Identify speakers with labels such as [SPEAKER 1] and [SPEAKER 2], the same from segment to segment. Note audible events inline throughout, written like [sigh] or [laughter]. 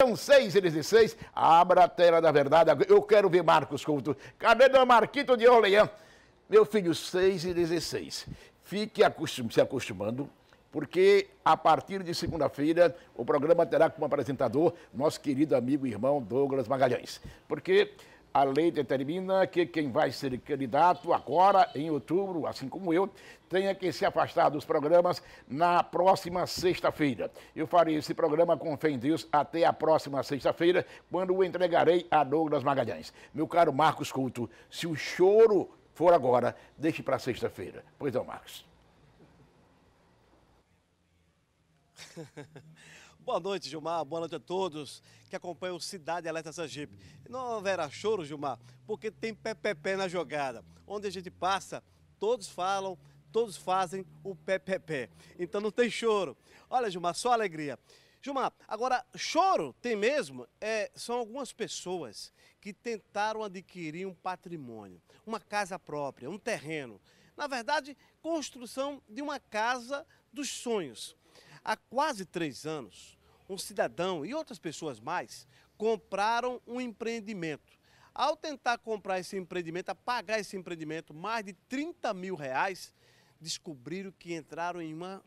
[SPEAKER 1] São 6 e 16, abra a tela da verdade. Eu quero ver Marcos Couto. Cadê Dom Marquito de Orleão? Meu filho, 6 e 16. Fique acostum se acostumando, porque a partir de segunda-feira o programa terá como apresentador nosso querido amigo e irmão Douglas Magalhães. Porque a lei determina que quem vai ser candidato agora, em outubro, assim como eu, tenha que se afastar dos programas na próxima sexta-feira. Eu farei esse programa com fé em Deus até a próxima sexta-feira, quando o entregarei a Douglas Magalhães. Meu caro Marcos Couto, se o choro for agora, deixe para sexta-feira. Pois não, Marcos. [laughs] Boa noite, Gilmar. Boa noite a todos que acompanham o Cidade Alerta Sergipe. Não haverá choro, Gilmar, porque tem pé pé pé na jogada. Onde a gente passa, todos falam, todos fazem o pé pé pé. Então não tem choro. Olha, Gilmar, só alegria. Gilmar, agora, choro tem mesmo? É, são algumas pessoas que tentaram adquirir um patrimônio, uma casa própria, um terreno. Na verdade, construção de uma casa dos sonhos. Há quase três anos, um cidadão e outras pessoas mais compraram um empreendimento. Ao tentar comprar esse empreendimento, a pagar esse empreendimento, mais de 30 mil reais, descobriram que entraram em uma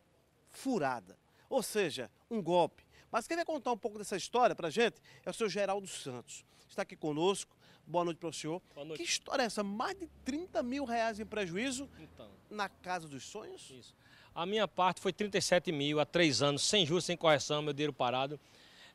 [SPEAKER 1] furada, ou seja, um golpe. Mas quem vai contar um pouco dessa história para a gente é o seu Geraldo Santos. Está aqui conosco. Boa noite para o senhor. Boa noite. Que história é essa? Mais de 30 mil reais em prejuízo então. na Casa dos Sonhos? Isso.
[SPEAKER 2] A minha parte foi 37 mil há três anos, sem juros, sem correção, meu dinheiro parado.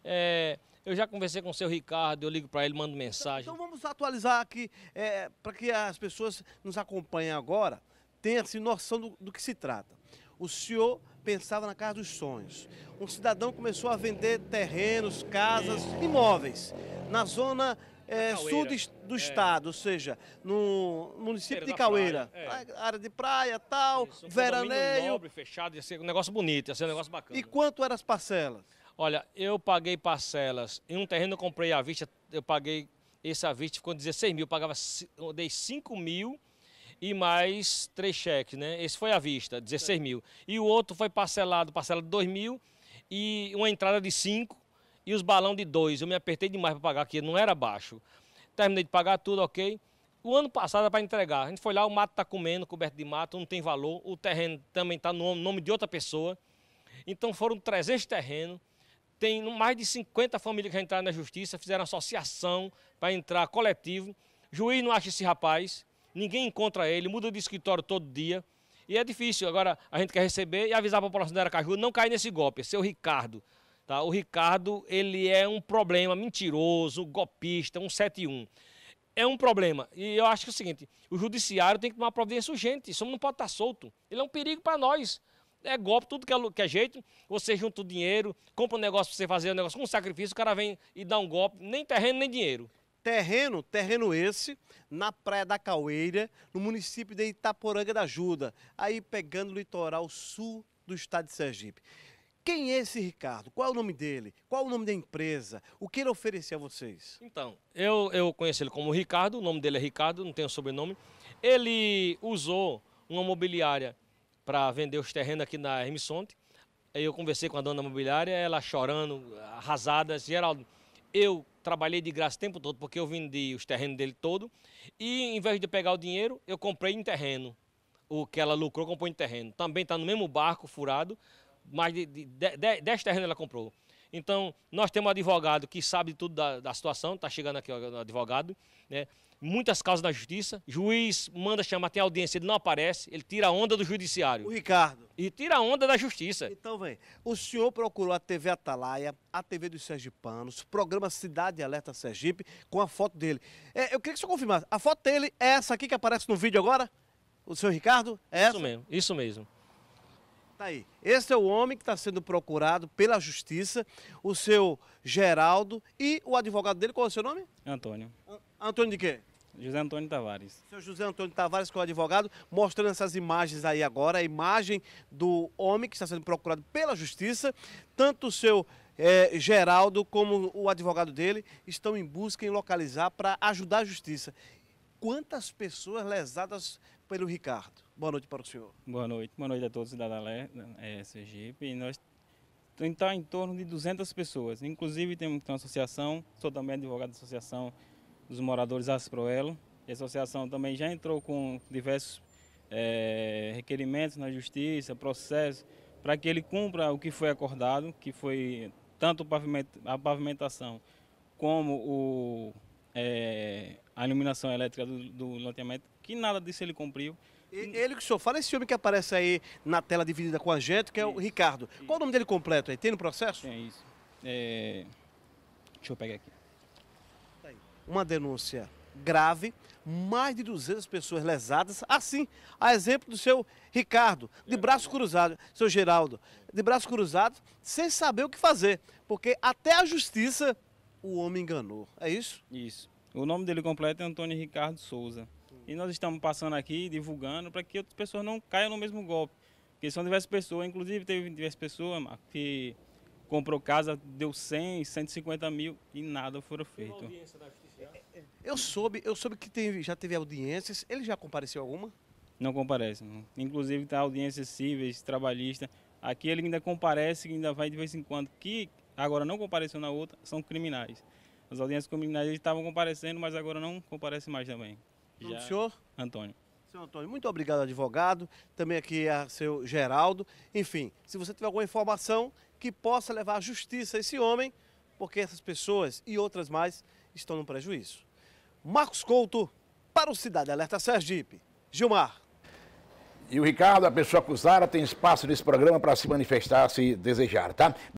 [SPEAKER 2] É, eu já conversei com o seu Ricardo, eu ligo para ele, mando mensagem.
[SPEAKER 1] Então, então vamos atualizar aqui, é, para que as pessoas nos acompanhem agora, tenham assim, noção do, do que se trata. O senhor pensava na casa dos sonhos. Um cidadão começou a vender terrenos, casas, imóveis, na zona é, sul de, do é. estado, ou seja, no município de Caueira. Praia, é. Área de praia, tal, Isso, um veraneio. Nobre,
[SPEAKER 2] fechado, ia ser um negócio bonito, ia ser um negócio bacana. E quanto eram as parcelas? Olha, eu paguei parcelas. Em um terreno eu comprei à vista, eu paguei esse à vista, ficou 16 mil, eu pagava, eu dei 5 mil e mais três cheques, né? Esse foi à vista, 16 mil. E o outro foi parcelado, parcela de 2 mil e uma entrada de 5 e os balão de dois. Eu me apertei demais para pagar, que não era baixo. Terminei de pagar tudo, ok. O ano passado era para entregar. A gente foi lá, o mato está comendo, coberto de mato, não tem valor. O terreno também está no nome de outra pessoa. Então foram 300 terrenos. Tem mais de 50 famílias que entraram na justiça, fizeram associação para entrar coletivo. Juiz não acha esse rapaz, ninguém encontra ele, muda de escritório todo dia. E é difícil. Agora a gente quer receber e avisar a população da Aracaju, não cair nesse golpe. É seu Ricardo, Tá? O Ricardo, ele é um problema mentiroso, golpista, 171. É um problema. E eu acho que é o seguinte, o judiciário tem que tomar providência urgente, isso não pode estar tá solto. Ele é um perigo para nós. É golpe, tudo que é, que é jeito, você junta o dinheiro, compra um negócio para você fazer, um negócio com um sacrifício, o cara vem e dá um golpe, nem terreno, nem dinheiro. Terreno, terreno esse, na Praia da
[SPEAKER 1] Caueira, no município de Itaporanga da Ajuda, aí pegando o litoral sul do estado de Sergipe. Quem é esse Ricardo? Qual é o nome dele? Qual é o nome da empresa?
[SPEAKER 2] O que ele oferecia a vocês? Então, eu, eu conheço ele como Ricardo, o nome dele é Ricardo, não tem um sobrenome. Ele usou uma mobiliária para vender os terrenos aqui na Hermissonte. Eu conversei com a dona da mobiliária, ela chorando, arrasada. Geraldo, eu trabalhei de graça o tempo todo, porque eu vendi os terrenos dele todo. E em vez de pegar o dinheiro, eu comprei em terreno. O que ela lucrou, comprou em terreno. Também está no mesmo barco furado, mais de 10 terrenos ela comprou. Então, nós temos um advogado que sabe de tudo da, da situação, está chegando aqui o advogado, né? muitas causas na justiça, juiz manda chamar, tem audiência, ele não aparece, ele tira a onda do judiciário. O Ricardo. E tira a onda da justiça.
[SPEAKER 1] Então, vem, o senhor procurou a TV Atalaia, a TV dos Sergipanos, Panos, programa Cidade Alerta Sergipe, com a foto dele. É, eu queria que o senhor confirmasse, a foto dele é essa aqui que aparece no vídeo agora? O senhor Ricardo? É isso essa? mesmo, isso mesmo. Tá aí. Esse é o homem que está sendo procurado pela justiça, o seu Geraldo e o advogado dele, qual é o seu nome? Antônio. Antônio de quê? José Antônio Tavares. Seu José Antônio Tavares, que é o advogado, mostrando essas imagens aí agora, a imagem do homem que está sendo procurado pela justiça, tanto o seu é, Geraldo como o advogado dele estão em busca em localizar para ajudar a justiça quantas pessoas lesadas pelo Ricardo. Boa noite para o senhor.
[SPEAKER 3] Boa noite, boa noite a todos da Dalé, é, Sergipe. E nós está em torno de 200 pessoas. Inclusive temos uma associação, sou também advogado da Associação dos Moradores Asproelo. A associação também já entrou com diversos é, requerimentos na justiça, processos, para que ele cumpra o que foi acordado, que foi tanto a pavimentação como o, é, a iluminação elétrica do, do loteamento,
[SPEAKER 1] que nada disso ele cumpriu. Ele que o senhor fala, esse homem que aparece aí na tela dividida com a gente, que é isso, o Ricardo. Isso. Qual o nome dele completo aí? Tem no processo? Tem é isso. É... Deixa eu pegar aqui. Tá Uma denúncia grave, mais de 200 pessoas lesadas, assim, a exemplo do seu Ricardo, de é. braço cruzado, seu Geraldo, de braço cruzado, sem saber o que fazer, porque até a justiça o homem enganou, é isso? Isso. O nome dele completo é Antônio Ricardo Souza. E
[SPEAKER 3] nós estamos passando aqui, divulgando, para que outras pessoas não caiam no mesmo golpe. Porque são diversas pessoas, inclusive teve diversas pessoas Marco, que comprou casa, deu 100, 150 mil
[SPEAKER 1] e nada foram feito. É, é, eu soube, eu soube que teve, já teve audiências, ele já compareceu alguma?
[SPEAKER 3] Não comparece. Não. Inclusive tá audiências cíveis, trabalhista. Aqui ele ainda comparece, ainda vai de vez em quando, que agora não compareceu na outra, são criminais. As
[SPEAKER 1] audiências comunitárias
[SPEAKER 3] estavam comparecendo, mas agora não comparecem mais também. Já... O
[SPEAKER 1] senhor? Antônio. Senhor Antônio, muito obrigado, advogado. Também aqui a seu Geraldo. Enfim, se você tiver alguma informação que possa levar à justiça esse homem, porque essas pessoas e outras mais estão no prejuízo. Marcos Couto, para o Cidade Alerta Sergipe. Gilmar. E o Ricardo, a pessoa acusada, tem espaço nesse programa para se manifestar se desejar, tá?